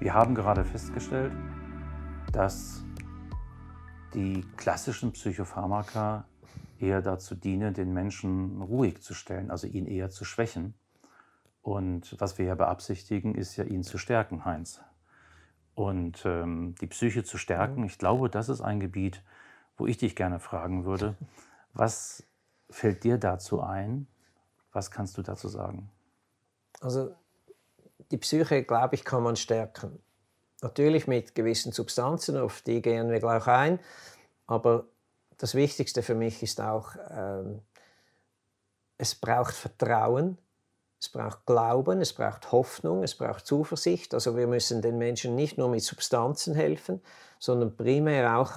Wir haben gerade festgestellt, dass die klassischen Psychopharmaka eher dazu dienen, den Menschen ruhig zu stellen, also ihn eher zu schwächen. Und was wir ja beabsichtigen, ist ja, ihn zu stärken, Heinz. Und ähm, die Psyche zu stärken, ich glaube, das ist ein Gebiet, wo ich dich gerne fragen würde, was fällt dir dazu ein? Was kannst du dazu sagen? Also die Psyche, glaube ich, kann man stärken. Natürlich mit gewissen Substanzen, auf die gehen wir gleich ein. Aber das Wichtigste für mich ist auch, ähm, es braucht Vertrauen, es braucht Glauben, es braucht Hoffnung, es braucht Zuversicht. Also wir müssen den Menschen nicht nur mit Substanzen helfen, sondern primär auch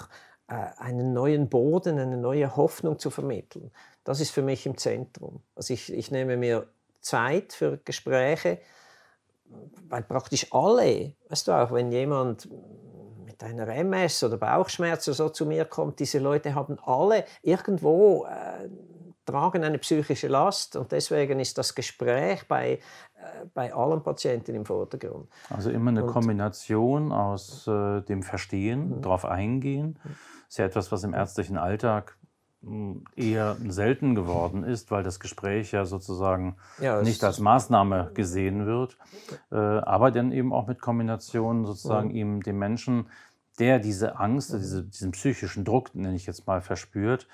äh, einen neuen Boden, eine neue Hoffnung zu vermitteln. Das ist für mich im Zentrum. Also ich, ich nehme mir Zeit für Gespräche, weil praktisch alle, weißt du auch, wenn jemand mit einer MS oder Bauchschmerz oder so zu mir kommt, diese Leute haben alle irgendwo äh, tragen eine psychische Last und deswegen ist das Gespräch bei, äh, bei allen Patienten im Vordergrund. Also immer eine und, Kombination aus äh, dem Verstehen, mhm. darauf eingehen, mhm. ist ja etwas, was im ärztlichen Alltag eher selten geworden ist, weil das Gespräch ja sozusagen ja, nicht als Maßnahme gesehen wird, äh, aber dann eben auch mit Kombinationen sozusagen mhm. ihm dem Menschen, der diese Angst, diese, diesen psychischen Druck, nenne ich jetzt mal, verspürt,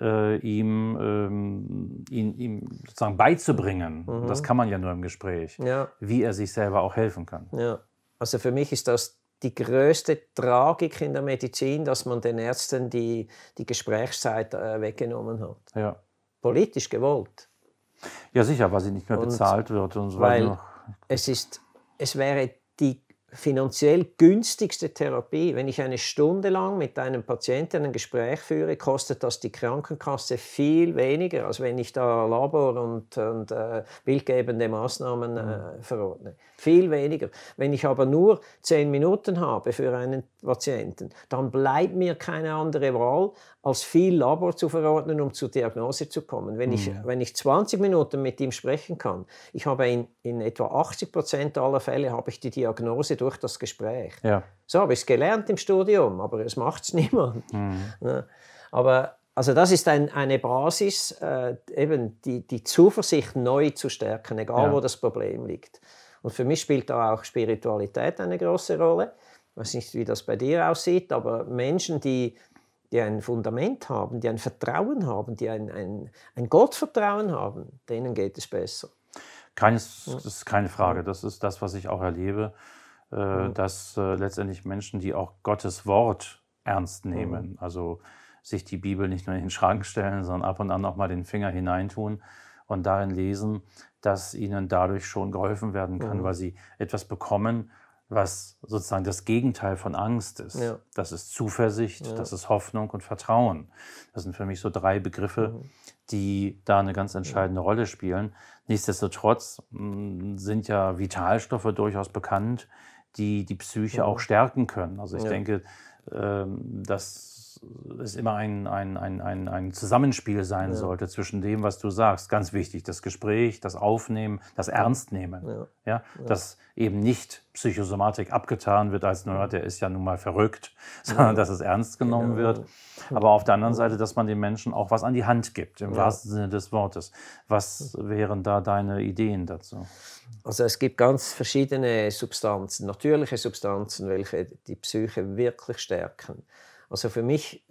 äh, ihm, ähm, ihn, ihm sozusagen beizubringen, mhm. das kann man ja nur im Gespräch, ja. wie er sich selber auch helfen kann. Ja. Also für mich ist das die größte Tragik in der Medizin, dass man den Ärzten die, die Gesprächszeit äh, weggenommen hat. Ja. Politisch gewollt. Ja, sicher, weil sie nicht mehr und bezahlt wird und so weiter. Es, es wäre die finanziell günstigste Therapie. Wenn ich eine Stunde lang mit einem Patienten ein Gespräch führe, kostet das die Krankenkasse viel weniger, als wenn ich da Labor- und, und äh, bildgebende Maßnahmen äh, mhm. verordne. Viel weniger. Wenn ich aber nur zehn Minuten habe für einen Patienten, dann bleibt mir keine andere Wahl, als viel Labor zu verordnen, um zur Diagnose zu kommen. Wenn, mhm. ich, wenn ich 20 Minuten mit ihm sprechen kann, ich habe in, in etwa 80 Prozent aller Fälle habe ich die Diagnose durch das Gespräch. Ja. So habe ich es gelernt im Studium, aber es macht es niemand. Mhm. Ja. Aber also das ist ein, eine Basis, äh, eben die, die Zuversicht neu zu stärken, egal ja. wo das Problem liegt. Und für mich spielt da auch Spiritualität eine große Rolle. Ich weiß nicht, wie das bei dir aussieht, aber Menschen, die, die ein Fundament haben, die ein Vertrauen haben, die ein, ein, ein Gottvertrauen haben, denen geht es besser. Keines, das ist keine Frage. Das ist das, was ich auch erlebe äh, dass äh, letztendlich Menschen, die auch Gottes Wort ernst nehmen, mhm. also sich die Bibel nicht nur in den Schrank stellen, sondern ab und an auch mal den Finger hineintun und darin lesen, dass ihnen dadurch schon geholfen werden kann, mhm. weil sie etwas bekommen, was sozusagen das Gegenteil von Angst ist. Ja. Das ist Zuversicht, ja. das ist Hoffnung und Vertrauen. Das sind für mich so drei Begriffe, mhm. die da eine ganz entscheidende mhm. Rolle spielen. Nichtsdestotrotz sind ja Vitalstoffe durchaus bekannt, die die Psyche auch mhm. stärken können. Also ich ja. denke, ähm, dass dass es immer ein, ein, ein, ein, ein Zusammenspiel sein ja. sollte zwischen dem, was du sagst. Ganz wichtig, das Gespräch, das Aufnehmen, das Ernstnehmen. Ja. ja. ja. Dass eben nicht Psychosomatik abgetan wird als, naja, der ist ja nun mal verrückt, sondern dass es ernst genommen wird. Aber auf der anderen Seite, dass man den Menschen auch was an die Hand gibt, im wahrsten Sinne des Wortes. Was wären da deine Ideen dazu? Also es gibt ganz verschiedene Substanzen, natürliche Substanzen, welche die Psyche wirklich stärken. Also für mich,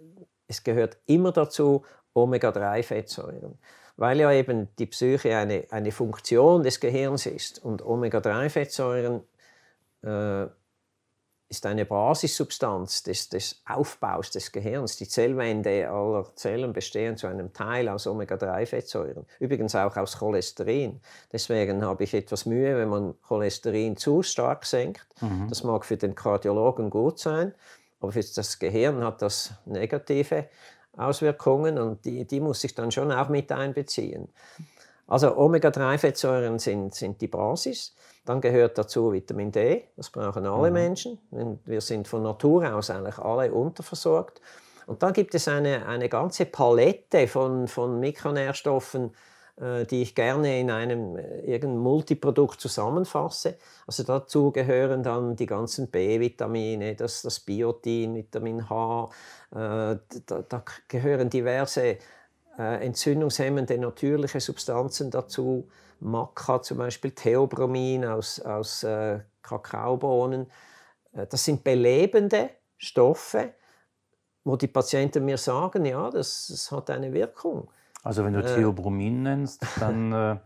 es gehört immer dazu, Omega-3-Fettsäuren. Weil ja eben die Psyche eine, eine Funktion des Gehirns ist und Omega-3-Fettsäuren äh, ist eine Basissubstanz des, des Aufbaus des Gehirns. Die Zellwände aller Zellen bestehen zu einem Teil aus Omega-3-Fettsäuren, übrigens auch aus Cholesterin. Deswegen habe ich etwas Mühe, wenn man Cholesterin zu stark senkt. Mhm. Das mag für den Kardiologen gut sein, aber für das Gehirn hat das negative Auswirkungen und die, die muss ich dann schon auch mit einbeziehen. Also Omega-3-Fettsäuren sind, sind die Basis. Dann gehört dazu Vitamin D. Das brauchen alle mhm. Menschen. Wir sind von Natur aus eigentlich alle unterversorgt. Und dann gibt es eine, eine ganze Palette von, von Mikronährstoffen, äh, die ich gerne in einem äh, irgendein Multiprodukt zusammenfasse. Also dazu gehören dann die ganzen B-Vitamine, das, das Biotin, Vitamin H, äh, da, da, gehören diverse äh, entzündungshemmende natürliche Substanzen dazu. Maca zum Beispiel, Theobromin aus, aus äh, Kakaobohnen. Äh, das sind belebende Stoffe, wo die Patienten mir sagen, ja, das, das hat eine Wirkung. Also wenn du äh, Theobromin nennst, dann äh,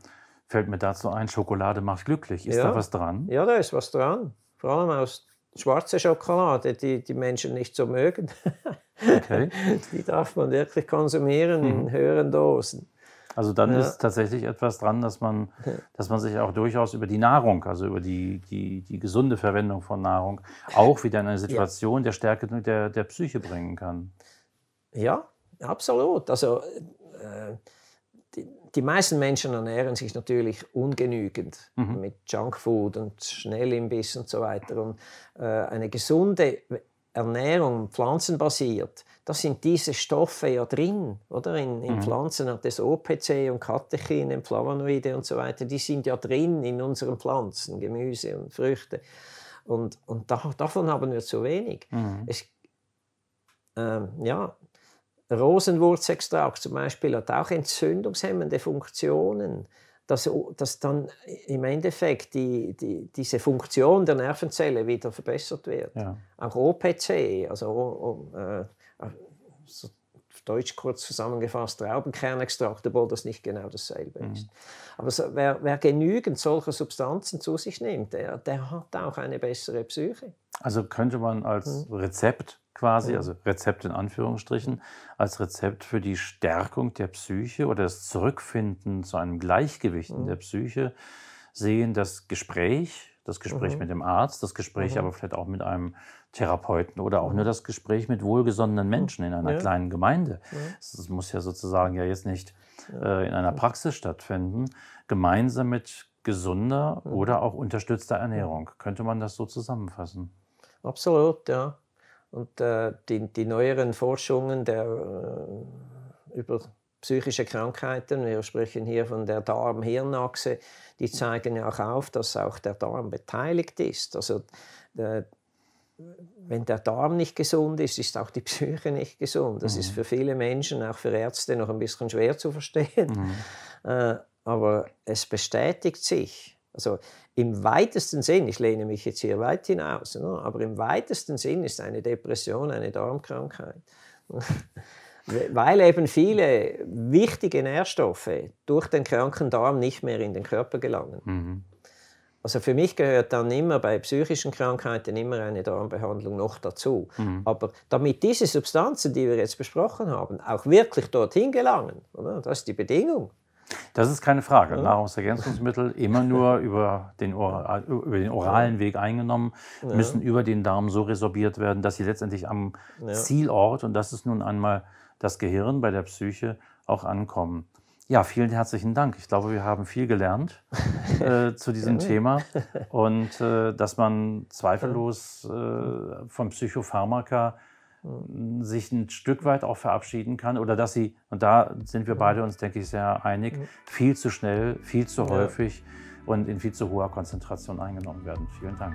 fällt mir dazu ein, Schokolade macht glücklich. Ist ja, da was dran? Ja, da ist was dran. Vor allem aus schwarzer Schokolade, die die Menschen nicht so mögen. Okay. Die darf man wirklich konsumieren mhm. in hm. höheren Dosen. Also dann ja. ist tatsächlich etwas dran, dass man, dass man sich auch durchaus über die Nahrung, also über die, die, die gesunde Verwendung von Nahrung, auch wieder in eine Situation ja. der Stärke der, der Psyche bringen kann. Ja, absolut. Also äh, die, die, meisten Menschen ernähren sich natürlich ungenügend mhm. mit Junkfood und Schnellimbiss und so weiter. Und äh, eine gesunde Ernährung pflanzenbasiert, da sind diese Stoffe ja drin, oder? In, in mhm. Pflanzen hat es OPC und Katechinen, Flavonoide und so weiter, die sind ja drin in unseren Pflanzen, Gemüse und Früchte. Und, und da, davon haben wir zu wenig. Mhm. Es, ähm, ja, Rosenwurzextrakt zum Beispiel hat auch entzündungshemmende Funktionen, dass, dass dann im Endeffekt die, die, diese Funktion der Nervenzelle wieder verbessert wird. Ja. Auch OPC, also o, äh, so deutsch kurz zusammengefasst, Traubenkernextrakt, obwohl das nicht genau dasselbe mhm. ist. Aber so, wer, wer, genügend solcher Substanzen zu sich nimmt, der, der, hat auch eine bessere Psyche. Also könnte man als mhm. Rezept quasi, also Rezept in Anführungsstrichen, als Rezept für die Stärkung der Psyche oder das Zurückfinden zu einem Gleichgewicht in mhm. der Psyche sehen, das Gespräch, das Gespräch mhm. mit dem Arzt, das Gespräch mhm. aber vielleicht auch mit einem Therapeuten oder auch nur mhm. das Gespräch mit wohlgesonnenen Menschen in einer ja. kleinen Gemeinde. Das muss ja sozusagen ja jetzt nicht äh, in einer Praxis stattfinden, gemeinsam mit gesunder oder auch unterstützter Ernährung. Könnte man das so zusammenfassen? Absolut, ja. Und äh, die, die, neueren Forschungen der, äh, über psychische Krankheiten, wir sprechen hier von der darm hirnachse die zeigen ja auch auf, dass auch der Darm beteiligt ist. Also der, äh, wenn der Darm nicht gesund ist, ist auch die Psyche nicht gesund. Das mhm. ist für viele Menschen, auch für Ärzte, noch ein bisschen schwer zu verstehen. Mhm. Äh, aber es bestätigt sich. Also im weitesten Sinn, ich lehne mich jetzt hier weit hinaus, ne, aber im weitesten Sinn ist eine Depression eine Darmkrankheit. Weil eben viele wichtige Nährstoffe durch den kranken Darm nicht mehr in den Körper gelangen. Mhm. Also für mich gehört dann immer bei psychischen Krankheiten immer eine Darmbehandlung noch dazu. Mhm. Aber damit diese Substanzen, die wir jetzt besprochen haben, auch wirklich dorthin gelangen, oder? das ist die Bedingung. Das ist keine Frage. Ja. Nahrungsergänzungsmittel immer nur über den, Oral, über den oralen Weg eingenommen, ja. müssen über den Darm so resorbiert werden, dass sie letztendlich am ja. Zielort, und das ist nun einmal das Gehirn bei der Psyche, auch ankommen. Ja, vielen herzlichen Dank. Ich glaube, wir haben viel gelernt äh, zu diesem Thema und äh, dass man zweifellos äh, von Psychopharmaka äh, sich ein Stück weit auch verabschieden kann oder dass sie, und da sind wir beide uns, denke ich, sehr einig, viel zu schnell, viel zu häufig und in viel zu hoher Konzentration eingenommen werden. Vielen Dank.